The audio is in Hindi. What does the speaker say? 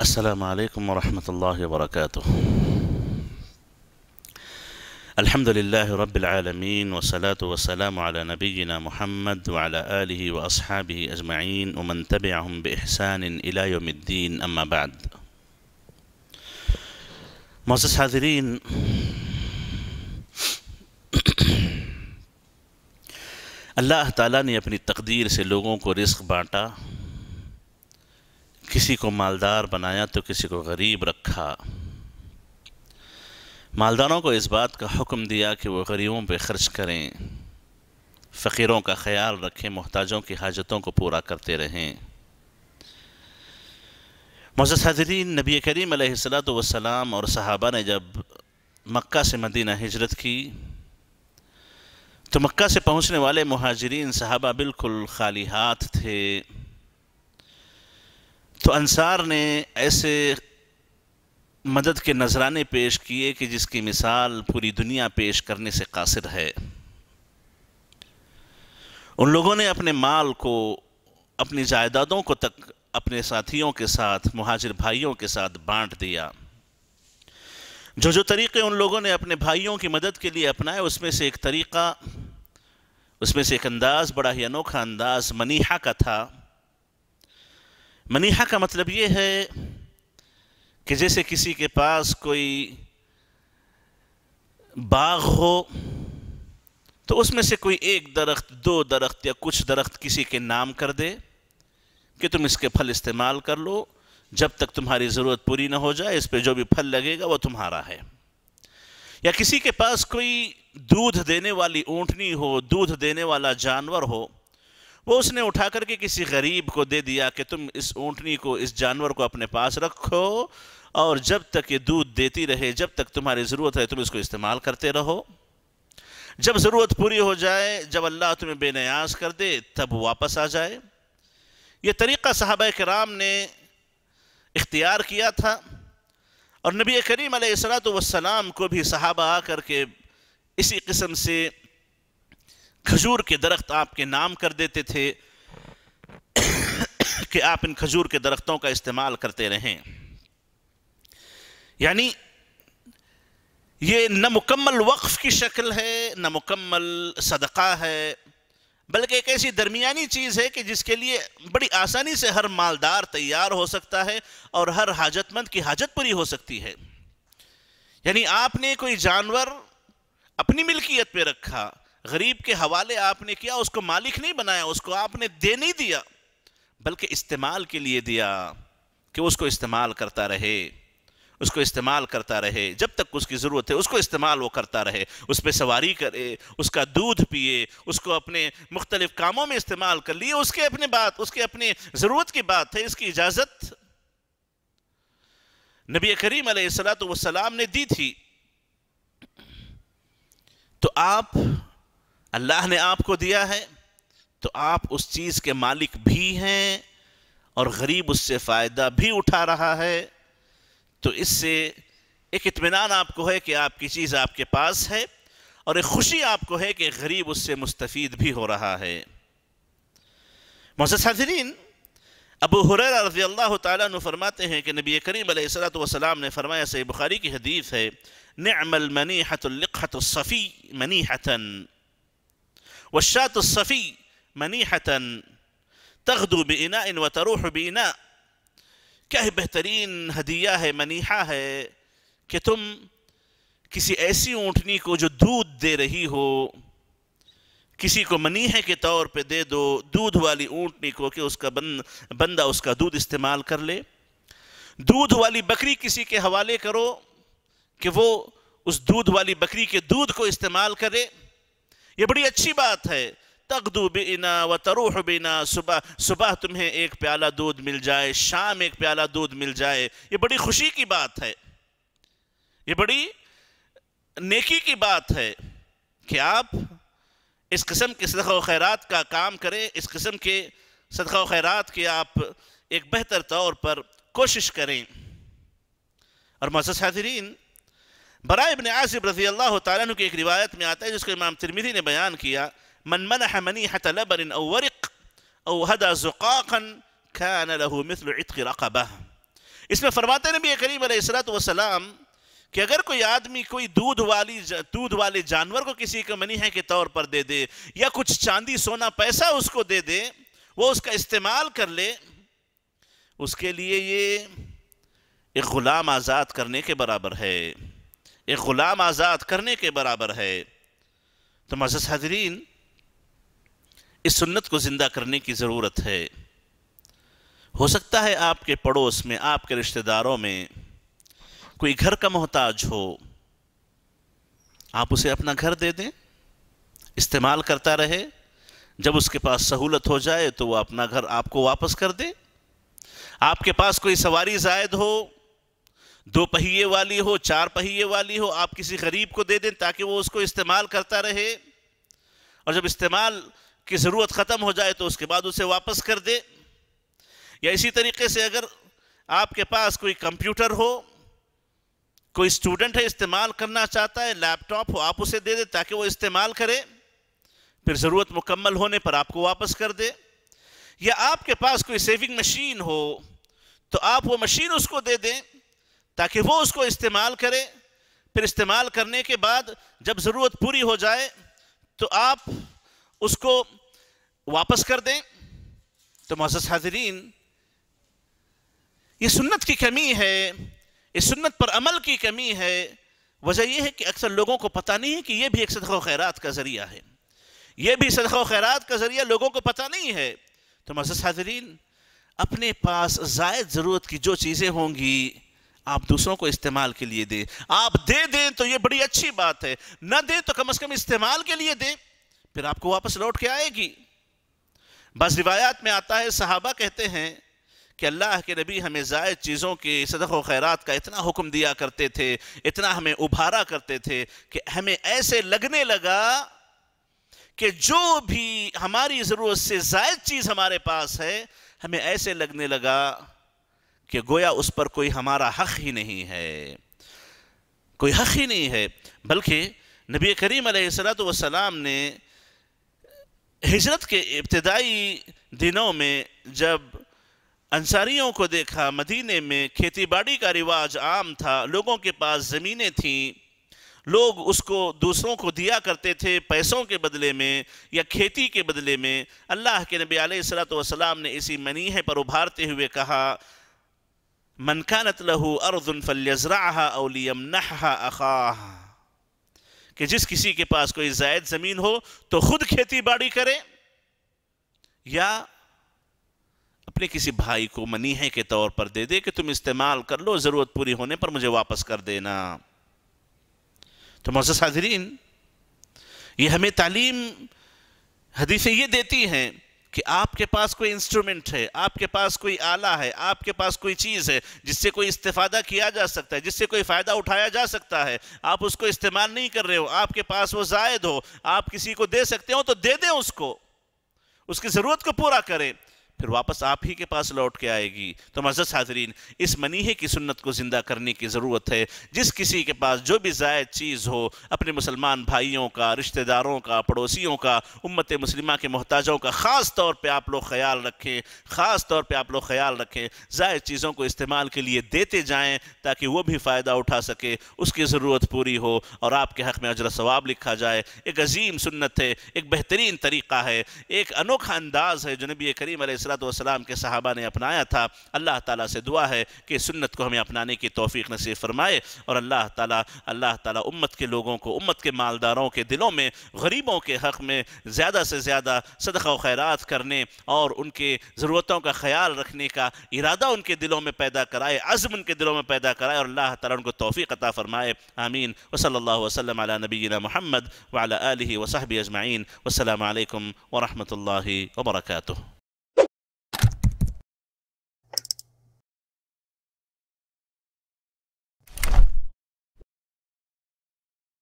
السلام عليكم ورحمة الله وبركاته الحمد لله رب العالمين والصلاة والسلام على نبينا محمد وعلى آله وأصحابه أجمعين ومن تبعهم بإحسان إلى يوم الدين أما بعد معزز حاضرين الله ताला ने अपनी तकदीर से लोगों को रिस्क बांटा किसी को मालदार बनाया तो किसी को गरीब रखा मालदारों को इस बात का हुक्म दिया कि वो गरीबों पर ख़र्च करें फ़कीरों का ख्याल रखें मोहताजों की हाजतों को पूरा करते रहें मोज़ हाजरीन नबी करीम सलाम और सहाबा ने जब मक्का से मदीना हिजरत की तो मक्का से पहुंचने वाले महाजरीन साहबा बिल्कुल खाली हाथ थे तो अंसार ने ऐसे मदद के नजराने पेश किए कि जिसकी मिसाल पूरी दुनिया पेश करने से कासिर है उन लोगों ने अपने माल को अपनी जायदादों को तक अपने साथियों के साथ मुहाजिर भाइयों के साथ बांट दिया जो जो तरीक़े उन लोगों ने अपने भाइयों की मदद के लिए अपनाए उसमें से एक तरीक़ा उसमें से एक अंदाज़ बड़ा ही अनोखा अंदाज़ मनीहा का था मनीहा का मतलब ये है कि जैसे किसी के पास कोई बाग हो तो उसमें से कोई एक दरख्त दो दरख्त या कुछ दरख्त किसी के नाम कर दे कि तुम इसके फल इस्तेमाल कर लो जब तक तुम्हारी ज़रूरत पूरी ना हो जाए इस पर जो भी फल लगेगा वो तुम्हारा है या किसी के पास कोई दूध देने वाली ऊँटनी हो दूध देने वाला जानवर हो वो उसने उठा करके किसी गरीब को दे दिया कि तुम इस ऊँटनी को इस जानवर को अपने पास रखो और जब तक ये दूध देती रहे जब तक तुम्हारी ज़रूरत है तुम इसको इस्तेमाल करते रहो जब ज़रूरत पूरी हो जाए जब अल्लाह तुम्हें बेनयाज कर दे तब वापस आ जाए ये तरीक़ा साहब कराम ने इख्तियार किया था और नबी करीम सलात वसलाम को भी सहाबा आकर के इसी किस्म से खजूर के दरख्त आपके नाम कर देते थे कि आप इन खजूर के दरख्तों का इस्तेमाल करते रहें यानी ये न मुकम्मल वक्फ की शक्ल है न मुकम्मल सदका है बल्कि एक ऐसी दरमियानी चीज़ है कि जिसके लिए बड़ी आसानी से हर मालदार तैयार हो सकता है और हर हाजतमंद की हाजत पूरी हो सकती है यानी आपने कोई जानवर अपनी मिल्कियत पे रखा गरीब के हवाले आपने किया उसको मालिक नहीं बनाया उसको आपने दे नहीं दिया बल्कि इस्तेमाल के लिए दिया कि उसको इस्तेमाल करता रहे उसको इस्तेमाल करता रहे जब तक उसकी ज़रूरत है उसको इस्तेमाल वो करता रहे उस पर सवारी करे उसका दूध पिए उसको अपने मुख्तलिफ़ कामों में इस्तेमाल कर लिए उसके अपने बात उसके अपने ज़रूरत की बात है इसकी इजाज़त नबी करीम सलाम ने दी थी तो आप अल्लाह ने आपको दिया है तो आप उस चीज़ के मालिक भी हैं और गरीब उससे फ़ायदा भी उठा रहा है तो इससे एक इतमान आपको है कि आपकी चीज़ आपके पास है और एक खुशी आपको है कि गरीब उससे मुस्तफ़ भी हो रहा है मोहसिन अबू हुरर रजी अल्लाह फरमाते हैं कि नबी करीम सलाम ने फरमाया सही बुखारी की हदीफ़ है नमल मनी हतुल्लखतफ़ी मनी हतन वशात सफ़ी मनी हतन तखदु बिना इन व तरूह बिना क्या ही बेहतरीन हदिया है मनीहा है कि तुम किसी ऐसी ऊँटनी को जो दूध दे रही हो किसी को मनीहे के तौर पे दे दो दूध वाली ऊँटनी को कि उसका बंद बंदा उसका दूध इस्तेमाल कर ले दूध वाली बकरी किसी के हवाले करो कि वो उस दूध वाली बकरी के दूध को इस्तेमाल करे ये बड़ी अच्छी बात है तकदू बिना व तरूह बिना सुबह सुबह तुम्हें एक प्याला दूध मिल जाए शाम एक प्याला दूध मिल जाए ये बड़ी खुशी की बात है ये बड़ी नेकी की बात है कि आप इस किस्म के सदका खैरात का काम करें इस किस्म के सदका खैरात के आप एक बेहतर तौर पर कोशिश करें और मजस हाजरीन बरा इबन आसिब रजी अल्लाह तु की एक रिवायत में आता है जिसको इमाम तिरमिदी ने बयान किया मन मन मनी हतलबन अवरक अवहदा जुकाकन खान लहू मिसल इतक रकबा इसमें फरमाते नबी करीम सलाम कि अगर कोई आदमी कोई दूध वाली दूध वाले जानवर को किसी को मनी है के तौर पर दे दे या कुछ चांदी सोना पैसा उसको दे दे वो उसका इस्तेमाल कर ले उसके लिए ये एक ग़ुलाम आज़ाद करने के बराबर है एक ग़ुलाम आज़ाद करने के बराबर है तो मजस हजरीन इस सुन्नत को ज़िंदा करने की ज़रूरत है हो सकता है आपके पड़ोस में आपके रिश्तेदारों में कोई घर का मोहताज हो आप उसे अपना घर दे दें इस्तेमाल करता रहे जब उसके पास सहूलत हो जाए तो वह अपना घर आपको वापस कर दे आपके पास कोई सवारी जायद हो दो पहिए वाली हो चार पहिए वाली हो आप किसी गरीब को दे दें ताकि वो उसको इस्तेमाल करता रहे और जब इस्तेमाल की ज़रूरत ख़त्म हो जाए तो उसके बाद उसे वापस कर दे या इसी तरीके से अगर आपके पास कोई कंप्यूटर हो कोई स्टूडेंट है इस्तेमाल करना चाहता है लैपटॉप हो आप उसे दे दें ताकि वो इस्तेमाल करे फिर ज़रूरत मुकम्मल होने पर आपको वापस कर दे या आपके पास कोई सेविंग मशीन हो तो आप वो मशीन उसको दे दें ताकि वो उसको इस्तेमाल करें फिर इस्तेमाल करने के बाद जब ज़रूरत पूरी हो जाए तो आप उसको वापस कर दें तो मोहस हाजरीन ये सुन्नत की कमी है इस सुन्नत पर अमल की कमी है वजह यह है कि अक्सर लोगों को पता नहीं है कि यह भी एक सदक़ खैरात का ज़रिया है यह भी सदक़ खैरात का ज़रिया लोगों को पता नहीं है तो मोहस हाजरीन अपने पास जायद ज़रूरत की जो चीज़ें होंगी आप दूसरों को इस्तेमाल के लिए दें आप दे दें तो ये बड़ी अच्छी बात है ना दें तो कम से कम इस्तेमाल के लिए दें फिर आपको वापस लौट के आएगी बस रिवायात में आता है सहाबा कहते हैं कि अल्लाह के नबी हमें जायद चीज़ों के सदक व खैरात का इतना हुक्म दिया करते थे इतना हमें उभारा करते थे कि हमें ऐसे लगने लगा कि जो भी हमारी ज़रूरत से जायद चीज़ हमारे पास है हमें ऐसे लगने लगा कि गोया उस पर कोई हमारा हक ही नहीं है कोई हक ही नहीं है बल्कि नबी करीम सलाम ने हिजरत के इब्तदाई दिनों में जब अंसारियों को देखा मदीने में खेती बाड़ी का रिवाज आम था लोगों के पास ज़मीनें थीं लोग उसको दूसरों को दिया करते थे पैसों के बदले में या खेती के बदले में अल्लाह के नबी सलाम ने इसी मनीह पर उभारते हुए कहा मन कानत लहू अर्दन फलजरा अलियमनहा अखाह कि जिस किसी के पास कोई जायद ज़मीन हो तो खुद खेती बाड़ी करे या अपने किसी भाई को मनीहे के तौर पर दे दे कि तुम इस्तेमाल कर लो ज़रूरत पूरी होने पर मुझे वापस कर देना तो मोज़ हाजरीन ये हमें तालीम हदीसें ये देती हैं कि आपके पास कोई इंस्ट्रूमेंट है आपके पास कोई आला है आपके पास कोई चीज़ है जिससे कोई इस्तेफादा किया जा सकता है जिससे कोई फ़ायदा उठाया जा सकता है आप उसको इस्तेमाल नहीं कर रहे हो आपके पास वो जायद हो आप किसी को दे सकते हो तो दे दें उसको उसकी ज़रूरत को पूरा करें फिर वापस आप ही के पास लौट के आएगी तो मजद हाजरीन इस मनीहे की सुन्नत को ज़िंदा करने की ज़रूरत है जिस किसी के पास जो भी ज़ायद चीज़ हो अपने मुसलमान भाइयों का रिश्तेदारों का पड़ोसियों का उम्मत मुसलिमा के मोहताजों का ख़ास तौर पर आप लोग ख्याल रखें ख़ास तौर पर आप लोग ख्याल रखें ज़ायद चीज़ों को इस्तेमाल के लिए देते जाएँ ताकि वह भी फ़ायदा उठा सके उसकी ज़रूरत पूरी हो और आपके हक़ में अजर सवाब लिखा जाए एक अजीम सुन्नत है एक बेहतरीन तरीक़ा है एक अनोखा अंदाज़ है जो नबी करीम सलाम के सहाबा ने अपनाया था अल्लाह ताला से दुआ है कि सुन्नत को हमें अपनाने की तोफ़ी नसीब फरमाए और अल्लाह ताला अल्लाह ताला उम्मत के लोगों को उम्मत के मालदारों के दिलों में गरीबों के हक़ में ज़्यादा से ज़्यादा सदका खैरत करने और उनके ज़रूरतों का ख्याल रखने का इरादा उनके दिलों में पैदा कराए अज़म उनके दिलों में पैदा कराए और अल्लाह ताली उनको तोफ़ी अता फ़रमाए आमीन वसल वसलम नबीना महमद वाल वसहबी अजमाइन वसलम वरहमल वर्का